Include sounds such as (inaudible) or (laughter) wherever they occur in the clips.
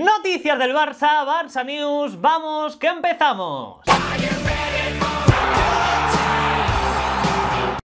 Noticias del Barça, Barça News, vamos que empezamos.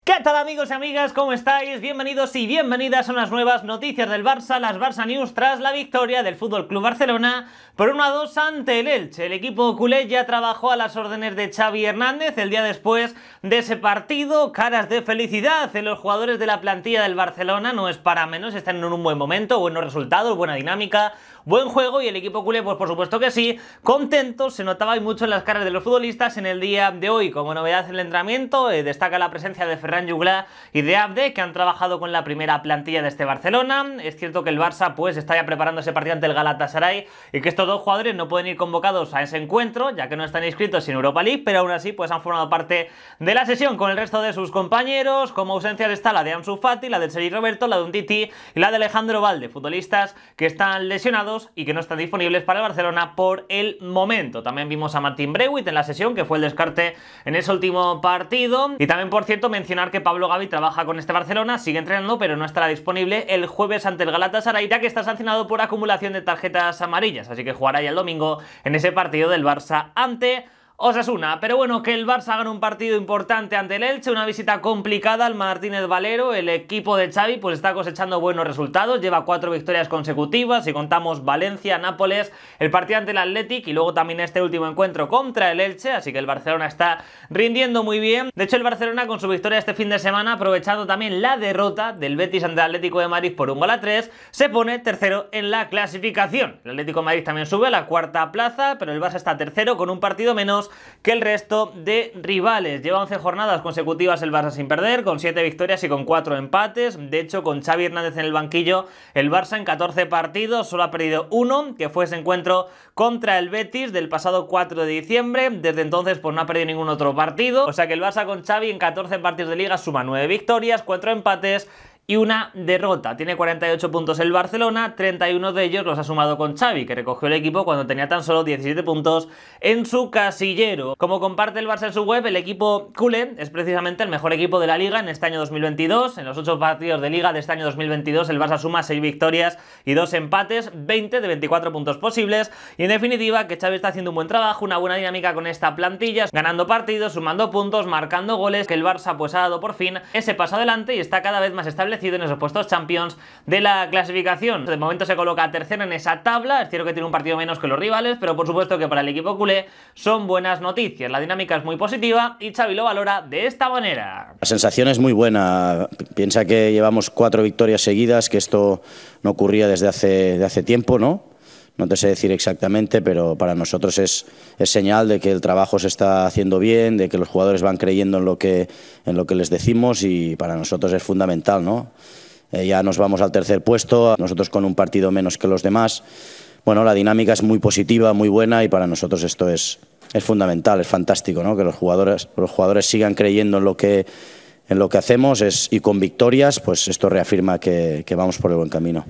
¿Qué tal amigos y amigas? ¿Cómo estáis? Bienvenidos y bienvenidas a unas nuevas noticias del Barça, las Barça News, tras la victoria del Fútbol Club Barcelona por 1 2 ante el Elche. El equipo culé ya trabajó a las órdenes de Xavi Hernández el día después de ese partido. Caras de felicidad en los jugadores de la plantilla del Barcelona, no es para menos, están en un buen momento, buenos resultados, buena dinámica, Buen juego y el equipo culé, pues por supuesto que sí, contentos, se notaba y mucho en las caras de los futbolistas en el día de hoy. Como novedad en el entrenamiento, eh, destaca la presencia de Ferran Jugla y de Abde, que han trabajado con la primera plantilla de este Barcelona. Es cierto que el Barça pues está ya preparando ese partido ante el Galatasaray y que estos dos jugadores no pueden ir convocados a ese encuentro, ya que no están inscritos en Europa League, pero aún así pues han formado parte de la sesión con el resto de sus compañeros. Como ausencia está la de Ansu Fati, la de Sergi Roberto, la de Untiti y la de Alejandro Valde, futbolistas que están lesionados y que no están disponibles para el Barcelona por el momento. También vimos a Martin Brewitt en la sesión, que fue el descarte en ese último partido. Y también, por cierto, mencionar que Pablo Gavi trabaja con este Barcelona, sigue entrenando, pero no estará disponible el jueves ante el Galatasaray, ya que está sancionado por acumulación de tarjetas amarillas. Así que jugará ya el domingo en ese partido del Barça ante es una, Pero bueno, que el Barça gane un partido importante ante el Elche, una visita complicada al Martínez Valero. El equipo de Xavi pues está cosechando buenos resultados, lleva cuatro victorias consecutivas, si contamos Valencia, Nápoles, el partido ante el Atlético y luego también este último encuentro contra el Elche, así que el Barcelona está rindiendo muy bien. De hecho, el Barcelona con su victoria este fin de semana, aprovechando también la derrota del Betis ante el Atlético de Madrid por un gol a tres, se pone tercero en la clasificación. El Atlético de Madrid también sube a la cuarta plaza, pero el Barça está tercero con un partido menos que el resto de rivales. Lleva 11 jornadas consecutivas el Barça sin perder, con 7 victorias y con 4 empates. De hecho, con Xavi Hernández en el banquillo, el Barça en 14 partidos solo ha perdido uno, que fue ese encuentro contra el Betis del pasado 4 de diciembre. Desde entonces, pues no ha perdido ningún otro partido. O sea que el Barça con Xavi en 14 partidos de liga suma 9 victorias, 4 empates y una derrota. Tiene 48 puntos el Barcelona, 31 de ellos los ha sumado con Xavi, que recogió el equipo cuando tenía tan solo 17 puntos en su casillero. Como comparte el Barça en su web, el equipo culé es precisamente el mejor equipo de la liga en este año 2022. En los 8 partidos de liga de este año 2022 el Barça suma 6 victorias y 2 empates, 20 de 24 puntos posibles y en definitiva que Xavi está haciendo un buen trabajo, una buena dinámica con esta plantilla, ganando partidos, sumando puntos, marcando goles, que el Barça pues, ha dado por fin ese paso adelante y está cada vez más estable sido en esos puestos champions de la clasificación. De momento se coloca tercera en esa tabla, es cierto que tiene un partido menos que los rivales, pero por supuesto que para el equipo culé son buenas noticias. La dinámica es muy positiva y Xavi lo valora de esta manera. La sensación es muy buena. Piensa que llevamos cuatro victorias seguidas, que esto no ocurría desde de hace tiempo, ¿no? no te sé decir exactamente, pero para nosotros es, señal de que el trabajo se está haciendo bien, de que los jugadores van creyendo en lo que, en lo que les decimos y para nosotros es fundamental. ¿no? Eh, ya nos vamos al tercer puesto, nosotros con un partido menos que los demás. Bueno, la dinámica es muy positiva, muy buena y para nosotros esto es, fundamental, es fantástico, ¿no? que los jugadores, los jugadores sigan creyendo en lo que, en lo que hacemos y con victorias, pues esto reafirma que vamos por el buen camino.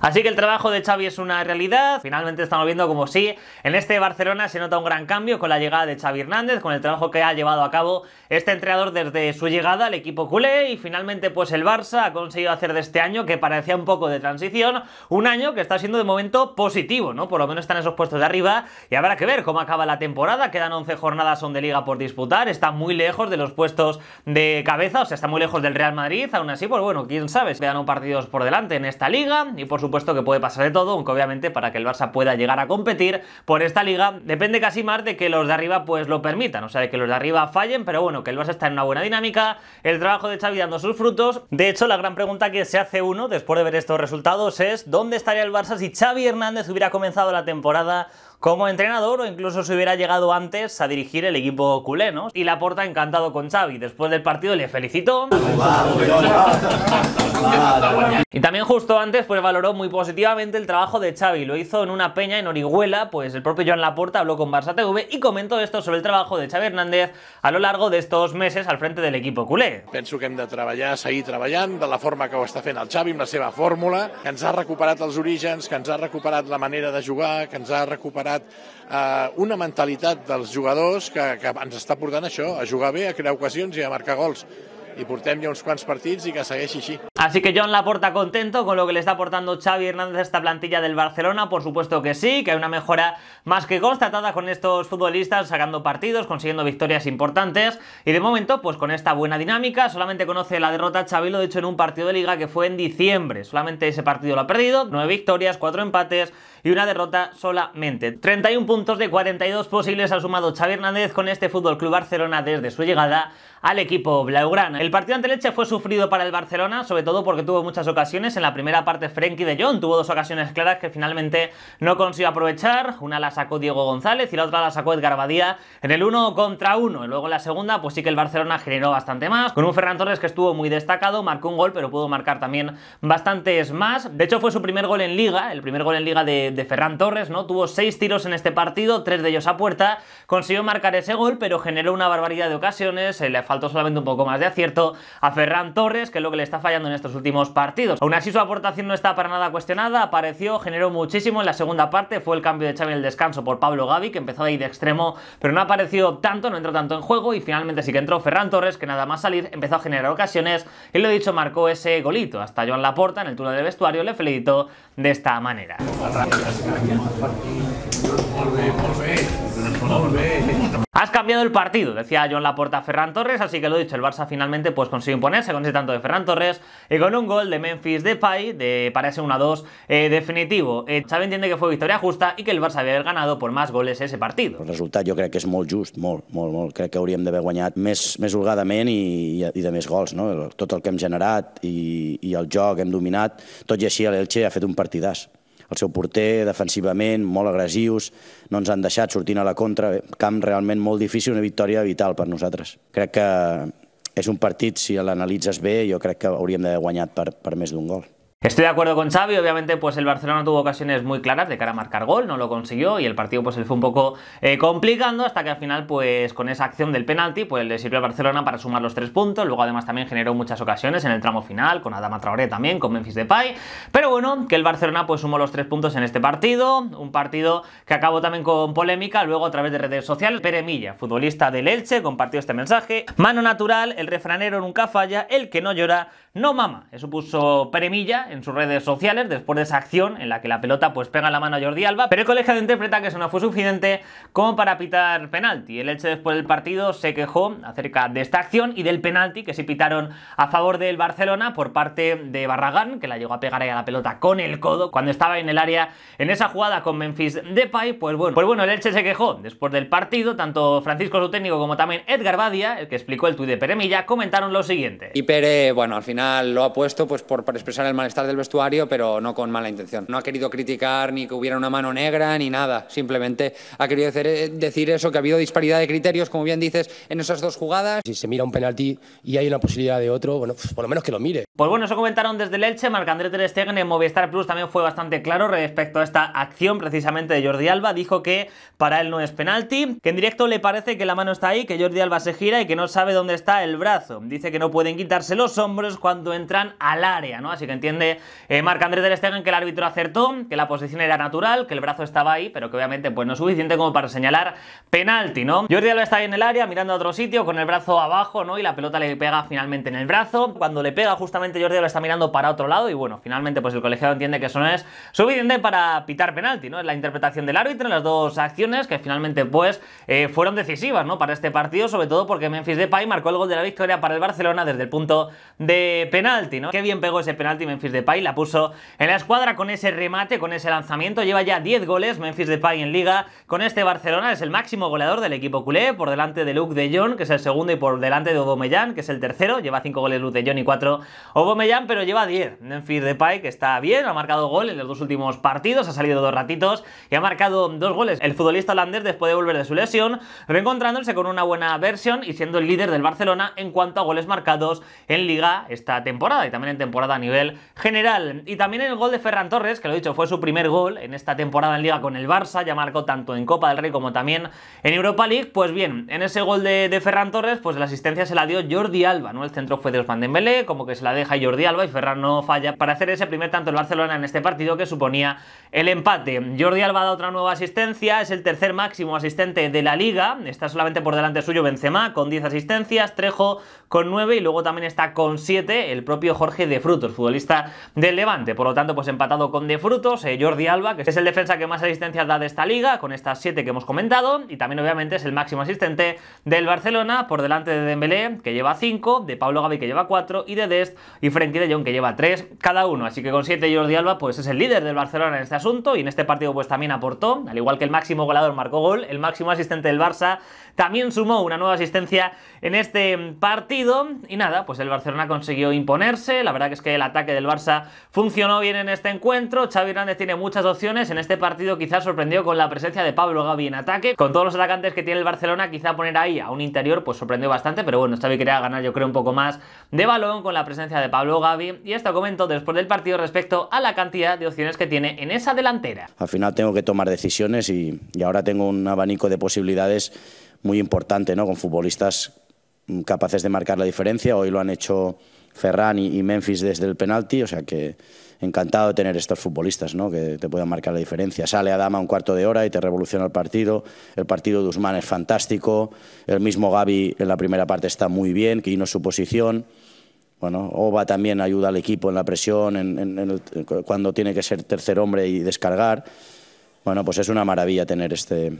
Así que el trabajo de Xavi es una realidad. Finalmente estamos viendo como si en este Barcelona se nota un gran cambio con la llegada de Xavi Hernández, con el trabajo que ha llevado a cabo este entrenador desde su llegada al equipo culé y finalmente pues el Barça ha conseguido hacer de este año que parecía un poco de transición, un año que está siendo de momento positivo, ¿no? Por lo menos están esos puestos de arriba y habrá que ver cómo acaba la temporada, quedan 11 jornadas son de liga por disputar, está muy lejos de los puestos de cabeza, o sea, está muy lejos del Real Madrid, aún así pues bueno, quién sabe, quedan un partidos por delante en esta liga y por puesto que puede pasar de todo, aunque obviamente para que el Barça pueda llegar a competir por esta liga depende casi más de que los de arriba pues lo permitan, o sea, de que los de arriba fallen, pero bueno, que el Barça está en una buena dinámica, el trabajo de Xavi dando sus frutos. De hecho, la gran pregunta que se hace uno después de ver estos resultados es ¿dónde estaría el Barça si Xavi Hernández hubiera comenzado la temporada como entrenador o incluso si hubiera llegado antes a dirigir el equipo culé, ¿no? Y Laporta encantado con Xavi. Después del partido le felicitó. Y también justo antes pues valoró muy positivamente el trabajo de Xavi, lo hizo en una peña en Orihuela, pues el propio Joan Laporta habló con Barça TV y comentó esto sobre el trabajo de Xavi Hernández a lo largo de estos meses al frente del equipo culé. Penso que hem de seguir treballant de la forma que ho està fent el Xavi amb la seva fórmula, que ens ha recuperat els orígens, que ha recuperat la manera de jugar, que ens ha recuperat eh, una mentalidad de los que, que ens está portant això, a jugar bé, a crear ocasions i a marcar gols y por ya unos cuantos partidos y que segueixi así. Así que la aporta contento con lo que le está aportando Xavi Hernández a esta plantilla del Barcelona, por supuesto que sí, que hay una mejora más que constatada con estos futbolistas sacando partidos, consiguiendo victorias importantes y de momento pues con esta buena dinámica solamente conoce la derrota Xavi, lo ha hecho en un partido de liga que fue en diciembre, solamente ese partido lo ha perdido, nueve victorias, cuatro empates, y una derrota solamente. 31 puntos de 42 posibles ha sumado Xavi Hernández con este Fútbol Club Barcelona desde su llegada al equipo blaugrana. El partido ante Leche fue sufrido para el Barcelona, sobre todo porque tuvo muchas ocasiones. En la primera parte Frenkie de Jong tuvo dos ocasiones claras que finalmente no consiguió aprovechar. Una la sacó Diego González y la otra la sacó Edgar Badía en el 1 contra 1. Y luego en la segunda, pues sí que el Barcelona generó bastante más, con un Ferran Torres que estuvo muy destacado, marcó un gol, pero pudo marcar también bastantes más. De hecho fue su primer gol en Liga, el primer gol en Liga de de, Ferran Torres, ¿no? Tuvo seis tiros en este partido, tres de ellos a puerta, consiguió marcar ese gol, pero generó una barbaridad de ocasiones, eh, le faltó solamente un poco más de acierto a Ferran Torres, que es lo que le está fallando en estos últimos partidos. Aún así su aportación no está para nada cuestionada, apareció, generó muchísimo en la segunda parte, fue el cambio de Xavi en el descanso por Pablo Gavi, que empezó ahí de extremo, pero no apareció tanto, no entró tanto en juego y finalmente sí que entró Ferran Torres, que nada más salir empezó a generar ocasiones y lo dicho marcó ese golito. Hasta Joan Laporta en el turno del vestuario le felicitó de esta manera. Has cambiado el partido, decía John Laporta a Ferran Torres, así que lo dicho, el Barça finalmente pues consigue imponerse con ese tanto de Ferran Torres y eh, con un gol de Memphis Depay de, parece un 1-2 eh, definitivo. Eh, Xavi entiende que fue victoria justa y que el Barça había ganado por más goles ese partido. El resultat jo crec que és molt just, molt, molt, molt. Crec que hauríem d'haver guanyat més, més holgadament i, i, i de més gols, no? Tot el que hem generat i, i el joc hem dominat, tot i així l'Elche ha fet un partidàs el seu porter, defensivament, molt agressius, no ens han deixat sortint a la contra, camp realment molt difícil, una victòria vital per nosaltres. Crec que és un partit, si l'analitzes bé, jo crec que hauríem d'haver guanyat per, per més d'un gol. Estoy de acuerdo con Xavi, obviamente pues el Barcelona tuvo ocasiones muy claras de cara a marcar gol, no lo consiguió y el partido pues se fue un poco eh, complicando hasta que al final pues con esa acción del penalti pues le sirvió al Barcelona para sumar los tres puntos, luego además también generó muchas ocasiones en el tramo final con Adama Traoré también, con Memphis Depay, pero bueno, que el Barcelona pues sumó los tres puntos en este partido, un partido que acabó también con polémica, luego a través de redes sociales, Pere Milla, futbolista del Elche, compartió este mensaje, mano natural, el refranero nunca falla, el que no llora no mama. Eso puso Peremilla en sus redes sociales después de esa acción en la que la pelota pues pega la mano a Jordi Alba, pero el colegiado interpreta que eso no fue suficiente como para pitar penalti. El Elche después del partido se quejó acerca de esta acción y del penalti que se pitaron a favor del Barcelona por parte de Barragán, que la llegó a pegar ahí a la pelota con el codo cuando estaba en el área en esa jugada con Memphis Depay, pues bueno, pues bueno, el Elche se quejó después del partido, tanto Francisco su técnico como también Edgar Badia, el que explicó el tuit de Peremilla, comentaron lo siguiente. Y Pere, bueno, al final lo ha puesto pues, por, para expresar el malestar del vestuario, pero no con mala intención. No ha querido criticar ni que hubiera una mano negra ni nada, simplemente ha querido eh, decir eso, que ha habido disparidad de criterios, como bien dices, en esas dos jugadas. Si se mira un penalti y hay la posibilidad de otro, bueno, pues por lo menos que lo mire. Pues bueno, eso comentaron desde el Elche, Marc-André Ter Stegen en Movistar Plus también fue bastante claro respecto a esta acción precisamente de Jordi Alba, dijo que para él no es penalti, que en directo le parece que la mano está ahí, que Jordi Alba se gira y que no sabe dónde está el brazo. Dice que no pueden quitarse los hombros cuando cuando entran al área, ¿no? Así que entiende eh, Marc Andrés del Stegen que el árbitro acertó, que la posición era natural, que el brazo estaba ahí, pero que obviamente pues no es suficiente como para señalar penalti, ¿no? Jordi Alba está ahí en el área mirando a otro sitio con el brazo abajo, ¿no? Y la pelota le pega finalmente en el brazo. Cuando le pega justamente Jordi Alba está mirando para otro lado y bueno, finalmente pues el colegiado entiende que eso no es suficiente para pitar penalti, ¿no? Es la interpretación del árbitro en las dos acciones que finalmente pues eh, fueron decisivas, ¿no? Para este partido, sobre todo porque Memphis Depay marcó el gol de la victoria para el Barcelona desde el punto de penalti, ¿no? Qué bien pegó ese penalti Memphis Depay, la puso en la escuadra con ese remate, con ese lanzamiento, lleva ya 10 goles Memphis Depay en Liga, con este Barcelona es el máximo goleador del equipo culé, por delante de Luke de Jong, que es el segundo, y por delante de Obomeyan, que es el tercero, lleva 5 goles Luke de Jong y 4 Obomeyan, pero lleva 10 Memphis Depay, que está bien, ha marcado gol en los dos últimos partidos, ha salido dos ratitos y ha marcado dos goles. El futbolista holandés después de volver de su lesión, reencontrándose con una buena versión y siendo el líder del Barcelona en cuanto a goles marcados en Liga, está temporada y también en temporada a nivel general. Y también en el gol de Ferran Torres, que lo he dicho, fue su primer gol en esta temporada en Liga con el Barça, ya marcó tanto en Copa del Rey como también en Europa League. Pues bien, en ese gol de, Ferran Torres, pues la asistencia se la dio Jordi Alba, ¿no? El centro fue de Osman Dembélé, como que se la deja Jordi Alba y Ferran no falla para hacer ese primer tanto el Barcelona en este partido que suponía el empate. Jordi Alba da otra nueva asistencia, es el tercer máximo asistente de la Liga, está solamente por delante suyo Benzema con 10 asistencias, Trejo con 9 y luego también está con 7 el propio Jorge De Frutos, futbolista del Levante. Por lo tanto, pues empatado con De Frutos, eh, Jordi Alba, que es el defensa que más asistencia da de esta liga, con estas 7 que hemos comentado, y también obviamente es el máximo asistente del Barcelona, por delante de Dembélé, que lleva 5, de Pablo Gavi, que lleva 4, y de Dest y Frenkie de Jong, que lleva 3 cada uno. Así que con 7 Jordi Alba, pues es el líder del Barcelona en este asunto, y en este partido pues también aportó, al igual que el máximo goleador marcó gol, el máximo asistente del Barça también sumó una nueva asistencia en este partido, y nada, pues el Barcelona consiguió imponerse. La verdad que es que el ataque del Barça funcionó bien en este encuentro. Xavi Hernández tiene muchas opciones. En este partido quizás sorprendió con la presencia de Pablo Gavi en ataque. Con todos los atacantes que tiene el Barcelona, quizá poner ahí a un interior pues sorprendió bastante, pero bueno, Xavi quería ganar yo creo un poco más de balón con la presencia de Pablo Gavi. Y esto comento después del partido respecto a la cantidad de opciones que tiene en esa delantera. Al final tengo que tomar decisiones y, y ahora tengo un abanico de posibilidades muy importante, ¿no? Con futbolistas mm, capaces de marcar la diferencia. Hoy lo han hecho Ferran y, Memphis desde el penalti, o sea que encantado de tener estos futbolistas ¿no? que te puedan marcar la diferencia. Sale Adama un cuarto de hora y te revoluciona el partido. El partido de Usman es fantástico. El mismo Gaby en la primera parte está muy bien, que no su posición. Bueno, Oba también ayuda al equipo en la presión, cuando tiene que ser tercer hombre y descargar. Bueno, pues es una maravilla tener este,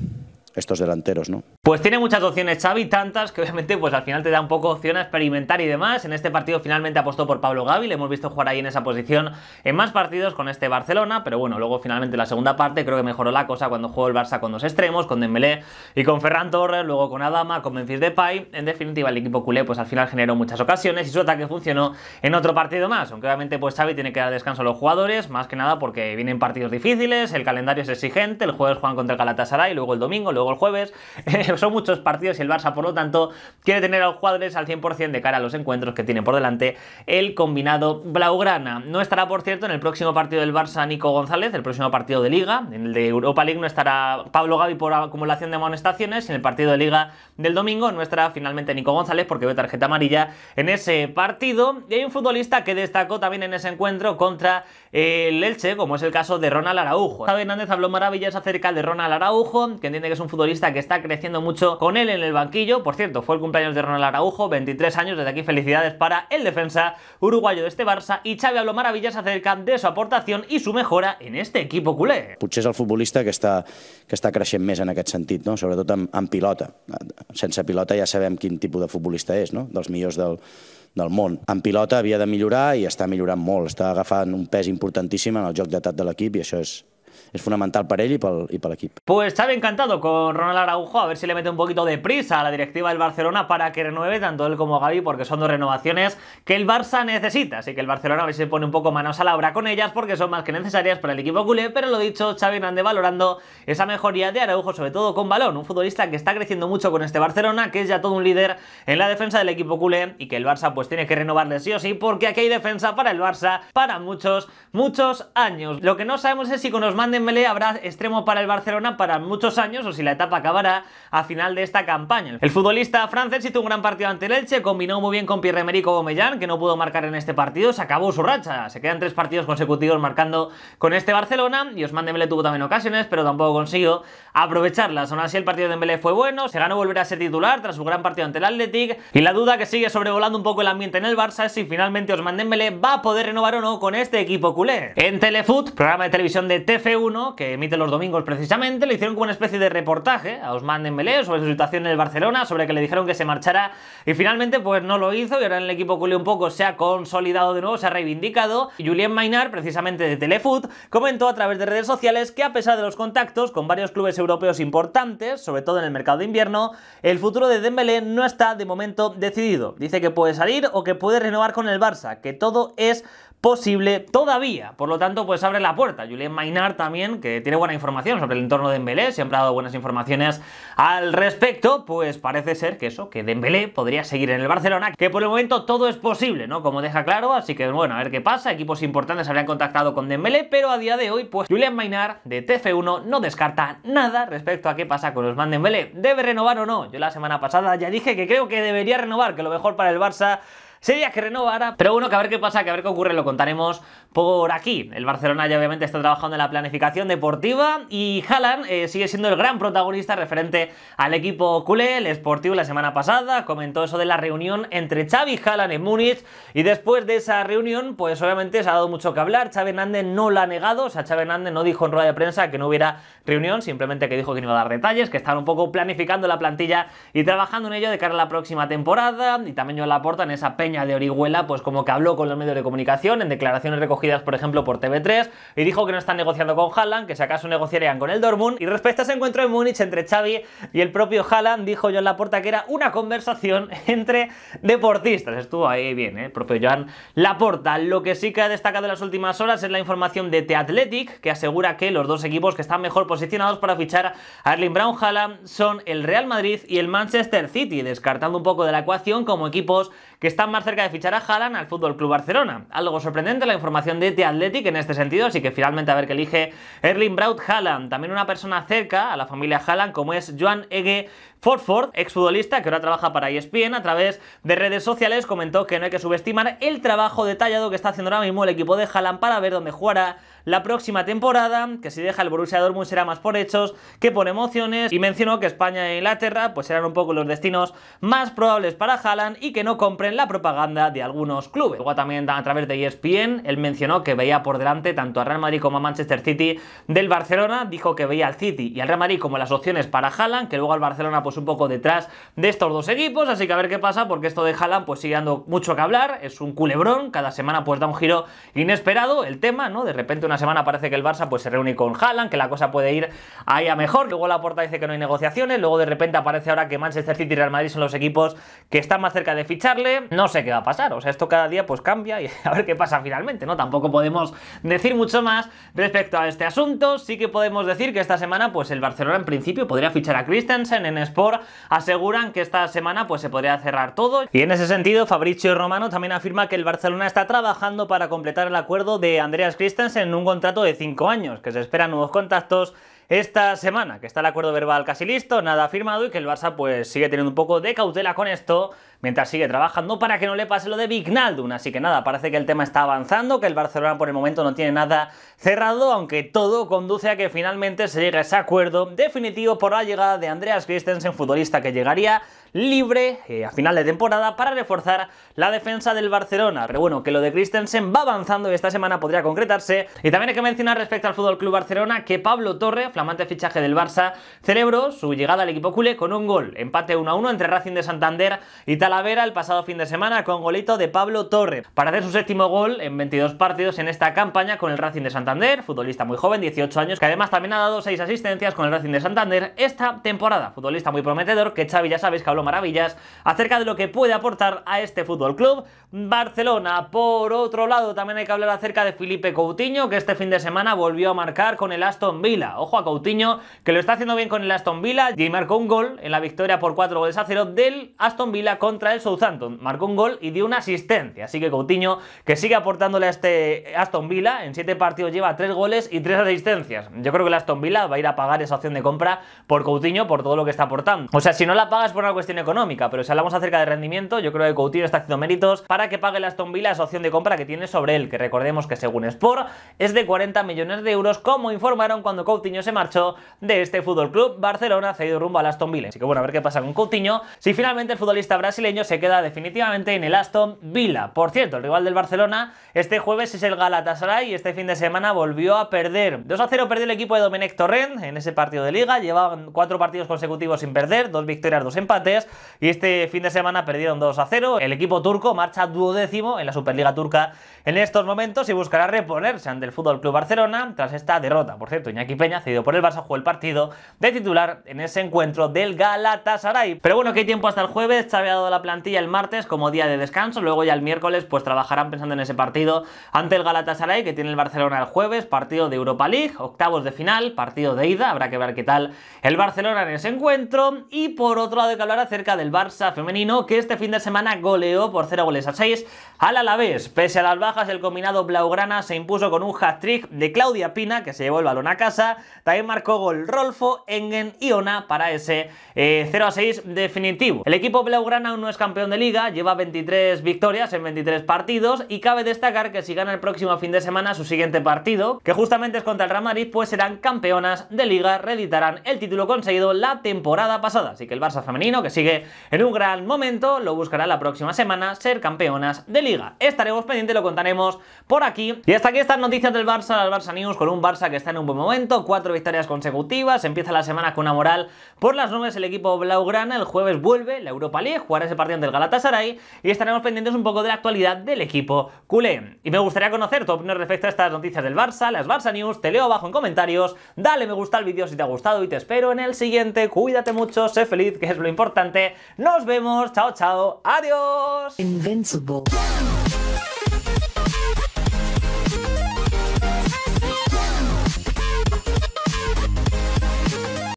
estos delanteros, ¿no? Pues tiene muchas opciones Xavi, tantas que obviamente pues al final te da un poco opción a experimentar y demás. En este partido finalmente apostó por Pablo Gavi, le hemos visto jugar ahí en esa posición en más partidos con este Barcelona, pero bueno, luego finalmente la segunda parte creo que mejoró la cosa cuando jugó el Barça con dos extremos, con Dembélé y con Ferran Torres, luego con Adama, con Memphis Depay. En definitiva el equipo culé pues al final generó muchas ocasiones y su ataque funcionó en otro partido más, aunque obviamente pues Xavi tiene que dar descanso a los jugadores, más que nada porque vienen partidos difíciles, el calendario es exigente, el jueves juegan contra el Galatasaray, luego el domingo, luego el jueves. (laughs) Son muchos partidos y el Barça, por lo tanto, quiere tener a los jugadores al 100% de cara a los encuentros que tiene por delante el combinado Blaugrana. No estará, por cierto, en el próximo partido del Barça Nico González, el próximo partido de Liga. En el de Europa League no estará Pablo Gavi por acumulación de amonestaciones. En el partido de Liga del domingo no estará finalmente Nico González porque ve tarjeta amarilla en ese partido. Y hay un futbolista que destacó también en ese encuentro contra el Elche, como es el caso de Ronald Araujo. Xavi Hernández habló maravillas acerca de Ronald Araujo, que entiende que es un futbolista que está creciendo mucho con él en el banquillo. Por cierto, fue el cumpleaños de Ronald Araujo, 23 años. Desde aquí, felicidades para el defensa uruguayo de este Barça. Y Xavi habló maravillas acerca de su aportación y su mejora en este equipo culé. Pues es el futbolista que está que está creciendo en aquest sentido, no? todo en en pilota. Sense pilota ya sabem quién tipo de futbolista es, no? dels millors del, del món. En pilota había de millorar y está millorant molt, está agafant un pes importantíssim en el joc d'atac de l'equip y eso es es fundamental para él y para, el equipo. Pues Xavi encantado con Ronald Araujo, a ver si le mete un poquito de prisa a la directiva del Barcelona para que renueve tanto él como Gaby, porque son dos renovaciones que el Barça necesita, así que el Barcelona a ver si se pone un poco manos a la obra con ellas, porque son más que necesarias para el equipo culé, pero lo dicho, Xavi ande valorando esa mejoría de Araujo, sobre todo con balón, un futbolista que está creciendo mucho con este Barcelona, que es ya todo un líder en la defensa del equipo culé y que el Barça pues tiene que renovarle sí o sí, porque aquí hay defensa para el Barça para muchos, muchos años. Lo que no sabemos es si con los de Dembélé habrá extremo para el Barcelona para muchos años o si la etapa acabará a final de esta campaña. El futbolista francés hizo un gran partido ante el Elche, combinó muy bien con Pierre-Emerick Aubameyang, que no pudo marcar en este partido, se acabó su racha. Se quedan tres partidos consecutivos marcando con este Barcelona y Osman Dembélé tuvo también ocasiones, pero tampoco consiguió aprovecharlas. Aún así el partido de Dembélé fue bueno, se ganó volver a ser titular tras un gran partido ante el Athletic y la duda que sigue sobrevolando un poco el ambiente en el Barça es si finalmente Osman Dembélé va a poder renovar o no con este equipo culé. En Telefoot, programa de televisión de TF1 que emite los domingos precisamente, le hicieron como una especie de reportaje a Ousmane Dembélé sobre su situación en el Barcelona, sobre que le dijeron que se marchara y finalmente pues no lo hizo y ahora en el equipo culé un poco se ha consolidado de nuevo, se ha reivindicado. Julien Maynard, precisamente de Telefoot, comentó a través de redes sociales que a pesar de los contactos con varios clubes europeos importantes, sobre todo en el mercado de invierno, el futuro de Dembélé no está de momento decidido. Dice que puede salir o que puede renovar con el Barça, que todo es posible todavía. Por lo tanto, pues abre la puerta. Julien Maynard también que tiene buena información sobre el entorno de Dembélé, siempre ha dado buenas informaciones al respecto, pues parece ser que eso, que Dembélé podría seguir en el Barcelona, que por el momento todo es posible, ¿no? Como deja claro, así que bueno, a ver qué pasa, equipos importantes habrían contactado con Dembélé, pero a día de hoy, pues Julian Maynard de TF1 no descarta nada respecto a qué pasa con los man Dembélé, ¿debe renovar o no? Yo la semana pasada ya dije que creo que debería renovar, que lo mejor para el Barça sería que renovara. Pero bueno, que a ver qué pasa, que a ver qué ocurre, lo contaremos por aquí. El Barcelona ya obviamente está trabajando en la planificación deportiva y Haaland eh, sigue siendo el gran protagonista referente al equipo culé. El Sportivo la semana pasada comentó eso de la reunión entre Xavi y Haaland en Múnich y después de esa reunión pues obviamente se ha dado mucho que hablar. Xavi Hernández no la ha negado, o sea, Xavi Hernández no dijo en rueda de prensa que no hubiera reunión, simplemente que dijo que no iba a dar detalles, que estaban un poco planificando la plantilla y trabajando en ello de cara a la próxima temporada y también yo la aporta en esa peña de Orihuela pues como que habló con los medios de comunicación en declaraciones recogidas por ejemplo, por TV3 y dijo que no están negociando con Haaland, que si acaso negociarían con el Dortmund. Y respecto a ese encuentro en Múnich entre Xavi y el propio Haaland, dijo Joan Laporta que era una conversación (laughs) entre deportistas. Estuvo ahí bien, ¿eh? El propio Joan Laporta. Lo que sí que ha destacado en las últimas horas es la información de The Athletic, que asegura que los dos equipos que están mejor posicionados para fichar a Erling Brown Haaland son el Real Madrid y el Manchester City, descartando un poco de la ecuación como equipos que están más cerca de fichar a Haaland al Fútbol Club Barcelona. Algo sorprendente la información de The Athletic en este sentido, así que finalmente a ver qué elige Erling Braut Haaland. También una persona cerca a la familia Haaland como es Joan Ege ex exfutbolista que ahora trabaja para ESPN, a través de redes sociales comentó que no hay que subestimar el trabajo detallado que está haciendo ahora mismo el equipo de Haaland para ver dónde jugará la próxima temporada, que si deja el Borussia Dortmund será más por hechos que por emociones y mencionó que España e Inglaterra pues serán un poco los destinos más probables para Haaland y que no compren la propaganda de algunos clubes. Luego también a través de ESPN él mencionó que veía por delante tanto a Real Madrid como a Manchester City del Barcelona, dijo que veía al City y al Real Madrid como las opciones para Haaland, que luego al Barcelona pues, pues, un poco detrás de estos dos equipos, así que a ver qué pasa, porque esto de Haaland pues sigue dando mucho que hablar, es un culebrón, cada semana pues da un giro inesperado el tema, ¿no? De repente una semana parece que el Barça pues se reúne con Haaland, que la cosa puede ir ahí a mejor, luego la puerta dice que no hay negociaciones, luego de repente aparece ahora que Manchester City y Real Madrid son los equipos que están más cerca de ficharle, no sé qué va a pasar, o sea, esto cada día pues cambia y (laughs) a ver qué pasa finalmente, ¿no? Tampoco podemos decir mucho más respecto a este asunto, sí que podemos decir que esta semana pues el Barcelona en principio podría fichar a Christensen en Sport aseguran que esta semana pues, se podría cerrar todo. Y en ese sentido, Fabricio Romano también afirma que el Barcelona está trabajando para completar el acuerdo de Andreas Christensen en un contrato de 5 años, que se esperan nuevos contactos esta semana, que está el acuerdo verbal casi listo, nada firmado y que el Barça pues sigue teniendo un poco de cautela con esto mientras sigue trabajando para que no le pase lo de Vignaldum. Así que nada, parece que el tema está avanzando, que el Barcelona por el momento no tiene nada cerrado, aunque todo conduce a que finalmente se llegue a ese acuerdo definitivo por la llegada de Andreas Christensen, futbolista que llegaría libre eh, a final de temporada para reforzar la defensa del Barcelona. Pero bueno, que lo de Christensen va avanzando y esta semana podría concretarse. Y también hay que mencionar respecto al Fútbol Club Barcelona que Pablo Torre, flamante fichaje del Barça, celebró su llegada al equipo culé con un gol. Empate 1 1 entre Racing de Santander y Talavera el pasado fin de semana con golito de Pablo Torre para hacer su séptimo gol en 22 partidos en esta campaña con el Racing de Santander, futbolista muy joven, 18 años, que además también ha dado 6 asistencias con el Racing de Santander esta temporada. Futbolista muy prometedor que Xavi ya sabéis que habló Maravillas acerca de lo que puede aportar a este Fútbol Club Barcelona. Por otro lado, también hay que hablar acerca de Felipe Coutinho, que este fin de semana volvió a marcar con el Aston Villa. Ojo a Coutinho, que lo está haciendo bien con el Aston Villa y marcó un gol en la victoria por 4 goles a 0 del Aston Villa contra el Southampton. Marcó un gol y dio una asistencia. Así que Coutinho, que sigue aportándole a este Aston Villa, en 7 partidos lleva 3 goles y 3 asistencias. Yo creo que el Aston Villa va a ir a pagar esa opción de compra por Coutinho por todo lo que está aportando. O sea, si no la pagas por una cuestión económica, pero si hablamos acerca de rendimiento, yo creo que Coutinho está haciendo méritos para que pague el Aston Villa esa opción de compra que tiene sobre él, que recordemos que según Sport es de 40 millones de euros, como informaron cuando Coutinho se marchó de este Fútbol Club Barcelona, cedido rumbo al Aston Villa. Así que bueno, a ver qué pasa con Coutinho, si finalmente el futbolista brasileño se queda definitivamente en el Aston Villa. Por cierto, el rival del Barcelona este jueves es el Galatasaray y este fin de semana volvió a perder. 2 a 0 perdió el equipo de Domenech Torrent en ese partido de liga, llevaban cuatro partidos consecutivos sin perder, dos victorias, dos empates y este fin de semana perdieron 2 a 0. El equipo turco marcha duodécimo en la Superliga Turca en estos momentos y buscará reponerse ante el Fútbol Club Barcelona tras esta derrota. Por cierto, Iñaki Peña, cedido por el Barça, jugó el partido de titular en ese encuentro del Galatasaray. Pero bueno, que hay tiempo hasta el jueves. Xavi ha dado la plantilla el martes como día de descanso. Luego ya el miércoles pues trabajarán pensando en ese partido ante el Galatasaray que tiene el Barcelona el jueves. Partido de Europa League, octavos de final, partido de ida. Habrá que ver qué tal el Barcelona en ese encuentro. Y por otro lado, hay acerca del Barça femenino que este fin de semana goleó por 0 goles a 6 al vez. Pese a las bajas, el combinado blaugrana se impuso con un hat-trick de Claudia Pina, que se llevó el balón a casa. También marcó gol Rolfo, Engen y Ona para ese 0 eh, a 6 definitivo. El equipo blaugrana aún no es campeón de liga, lleva 23 victorias en 23 partidos y cabe destacar que si gana el próximo fin de semana su siguiente partido, que justamente es contra el Real pues serán campeonas de liga, reeditarán el título conseguido la temporada pasada. Así que el Barça femenino, que sí que en un gran momento, lo buscará la próxima semana, ser campeonas de liga. Estaremos pendientes, lo contaremos por aquí. Y hasta aquí estas noticias del Barça, las Barça News, con un Barça que está en un buen momento, cuatro victorias consecutivas, empieza la semana con una moral por las nubes el equipo Blaugrana, el jueves vuelve la Europa League, jugará ese partido ante el Galatasaray y estaremos pendientes un poco de la actualidad del equipo culé. Y me gustaría conocer tu opinión respecto a estas noticias del Barça, las Barça News, te leo abajo en comentarios, dale me gusta al vídeo si te ha gustado y te espero en el siguiente, cuídate mucho, sé feliz que es lo importante nos vemos. Chao, chao. Adiós. Invincible.